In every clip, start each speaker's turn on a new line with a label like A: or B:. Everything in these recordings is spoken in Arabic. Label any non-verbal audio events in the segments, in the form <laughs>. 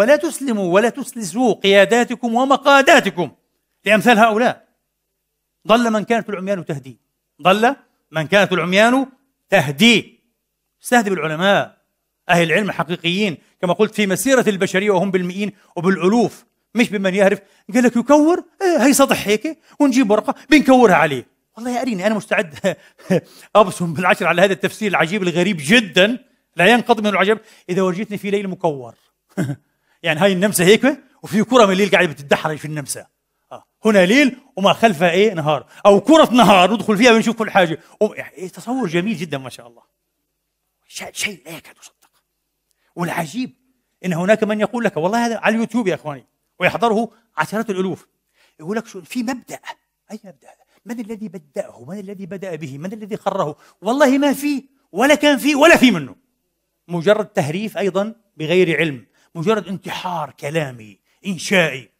A: ولا تسلموا ولا تسلسوا قياداتكم ومقاداتكم لأمثال هؤلاء ضل من كانت العميان تهدي ضل من كانت العميان تهدي استهدي العلماء أهل العلم الحقيقيين كما قلت في مسيرة البشرية وهم بالمئين وبالألوف مش بمن يعرف قال لك يكور هي سطح هيك ونجيب ورقة بنكورها عليه والله يا أريني أنا مستعد <laughs> أبصم بالعشر على هذا التفسير العجيب الغريب جدا لا ينقض منه العجب إذا ورجتني في ليل مكور <laughs> يعني هاي النمسا هيك وفي كره من الليل قاعده بتدحرج في النمسا آه. هنا ليل وما خلفها ايه نهار او كره نهار ندخل فيها بنشوف كل حاجه يعني إيه تصور جميل جدا ما شاء الله شيء لا يكاد يصدق والعجيب ان هناك من يقول لك والله هذا على اليوتيوب يا اخواني ويحضره عشرات الالوف يقول لك شو في مبدا اي مبدا هذا من الذي بداه من الذي بدا به من الذي خره والله ما في ولا كان في ولا في منه مجرد تهريف ايضا بغير علم مجرد انتحار كلامي انشائي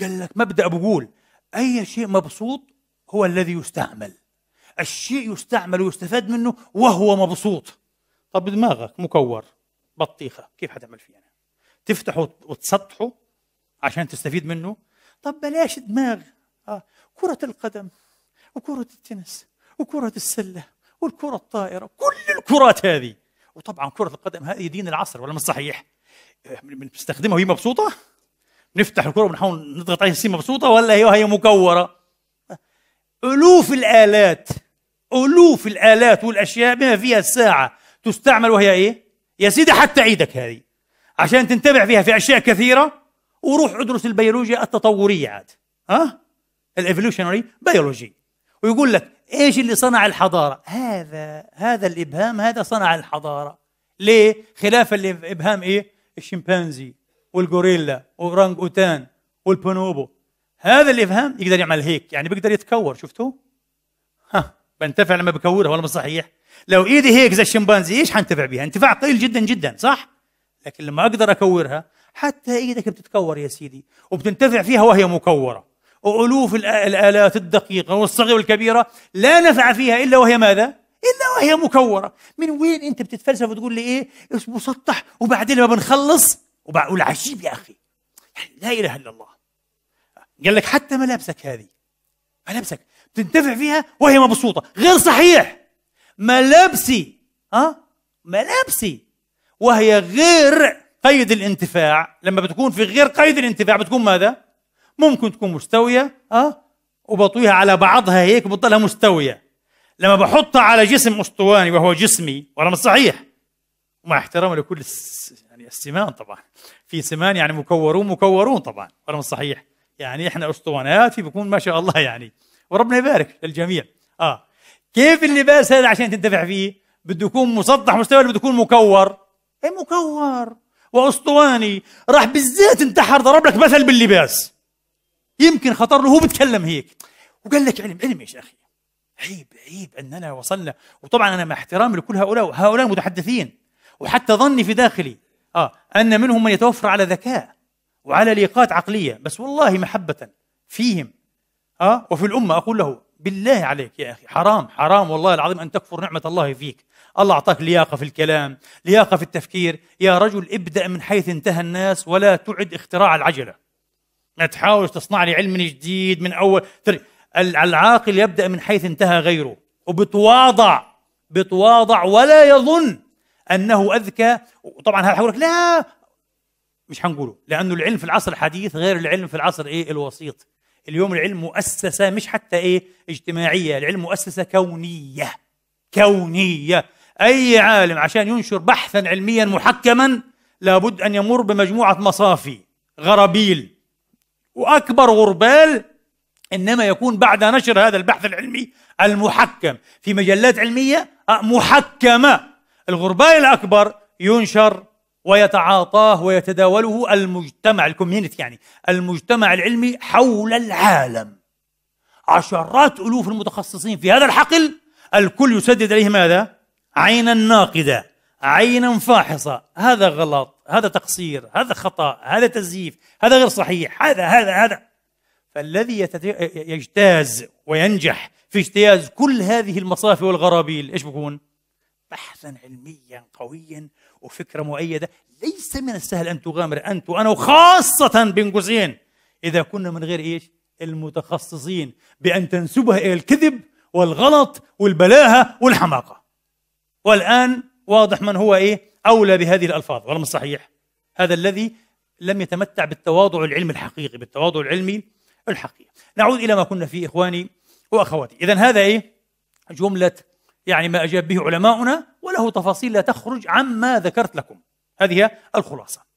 A: قال لك مبدا بقول اي شيء مبسوط هو الذي يستعمل الشيء يستعمل ويستفاد منه وهو مبسوط طب دماغك مكور بطيخه كيف حتعمل فيه يعني؟ تفتحه وتسطحه عشان تستفيد منه طب بلاش دماغ آه. كرة القدم وكرة التنس وكرة السلة والكرة الطائرة كل الكرات هذه وطبعا كرة القدم هذه دين العصر ولا مش صحيح بنستخدمها وهي مبسوطه بنفتح الكره وبنحاول نضغط عليها السين مبسوطه ولا هي هي مكوره الوف الالات الوف الالات والاشياء بما فيها الساعه تستعمل وهي ايه يا سيدي حتى عيدك هذه عشان تنتبع فيها في اشياء كثيره وروح ادرس البيولوجيا التطوريه عاد ها الايفولوشنري بيولوجي ويقول لك ايش اللي صنع الحضاره هذا هذا الابهام هذا صنع الحضاره ليه خلافا لابهام ايه الشمبانزي والغوريلا واورانج اوتان والبونوبو هذا الافهام يقدر يعمل هيك يعني بيقدر يتكور شفتوا ها بنتفع لما بكورها ولا مش صحيح لو ايدي هيك زي الشمبانزي ايش حنتفع بها انتفاع قليل جدا جدا صح لكن لما اقدر اكورها حتى ايدك بتتكور يا سيدي وبتنتفع فيها وهي مكوره والوف الالات الدقيقه والصغيره والكبيره لا نفع فيها الا وهي ماذا الا وهي مكوره من وين انت بتتفلسف وتقول لي ايه اسمه مسطح وبعدين لما بنخلص وبقول عجيب يا اخي يعني لا اله الا الله قال لك حتى ملابسك هذه ملابسك بتنتفع فيها وهي مبسوطه غير صحيح ملابسي ها ملابسي وهي غير قيد الانتفاع لما بتكون في غير قيد الانتفاع بتكون ماذا ممكن تكون مستويه ها وبطويها على بعضها هيك بتضلها مستويه لما بحطها على جسم اسطواني وهو جسمي وانا مش صحيح مع احترامي لكل الس... يعني السمان طبعا في سمان يعني مكورون مكورون طبعا وانا مش صحيح يعني احنا اسطوانات في بكون ما شاء الله يعني وربنا يبارك للجميع اه كيف اللباس هذا عشان تنتفع فيه بده يكون مسطح مستوى ولا بده يكون مكور اي مكور واسطواني راح بالذات انتحر ضرب لك مثل باللباس يمكن خطر له هو بيتكلم هيك وقال لك علم علم يا شيخ عيب عيب اننا وصلنا وطبعا انا مع احترامي لكل هؤلاء هؤلاء المتحدثين وحتى ظني في داخلي اه ان منهم من يتوفر على ذكاء وعلى لياقات عقليه بس والله محبه فيهم اه وفي الامه اقول له بالله عليك يا اخي حرام حرام والله العظيم ان تكفر نعمه الله فيك الله اعطاك لياقه في الكلام لياقه في التفكير يا رجل ابدا من حيث انتهى الناس ولا تعد اختراع العجله ما تحاولش تصنع لي علم جديد من اول العاقل يبدأ من حيث انتهى غيره وبتواضع بتواضع ولا يظن أنه أذكى طبعا هقول لك لا مش حنقوله لأنه العلم في العصر الحديث غير العلم في العصر إيه الوسيط اليوم العلم مؤسسة مش حتى إيه اجتماعية العلم مؤسسة كونية كونية أي عالم عشان ينشر بحثا علميا محكما لابد أن يمر بمجموعة مصافي غرابيل وأكبر غربال انما يكون بعد نشر هذا البحث العلمي المحكم في مجلات علميه آه، محكمه الغربال الاكبر ينشر ويتعاطاه ويتداوله المجتمع الكوميونتي يعني المجتمع العلمي حول العالم عشرات الوف المتخصصين في هذا الحقل الكل يسدد عليه ماذا عينا ناقده عينا فاحصه هذا غلط هذا تقصير هذا خطا هذا تزييف هذا غير صحيح هذا هذا هذا فالذي يجتاز وينجح في اجتياز كل هذه المصافي والغرابيل ايش بكون؟ بحثا علميا قويا وفكره مؤيده ليس من السهل ان تغامر انت وانا وخاصه بين قوسين اذا كنا من غير ايش؟ المتخصصين بان تنسبها الى الكذب والغلط والبلاهه والحماقه. والان واضح من هو ايه؟ اولى بهذه الالفاظ ولا صحيح؟ هذا الذي لم يتمتع بالتواضع العلمي الحقيقي، بالتواضع العلمي الحقيقة نعود إلى ما كنا فيه إخواني وأخواتي إذا هذا إيه جملة يعني ما أجاب به علماؤنا وله تفاصيل لا تخرج عما ذكرت لكم هذه الخلاصة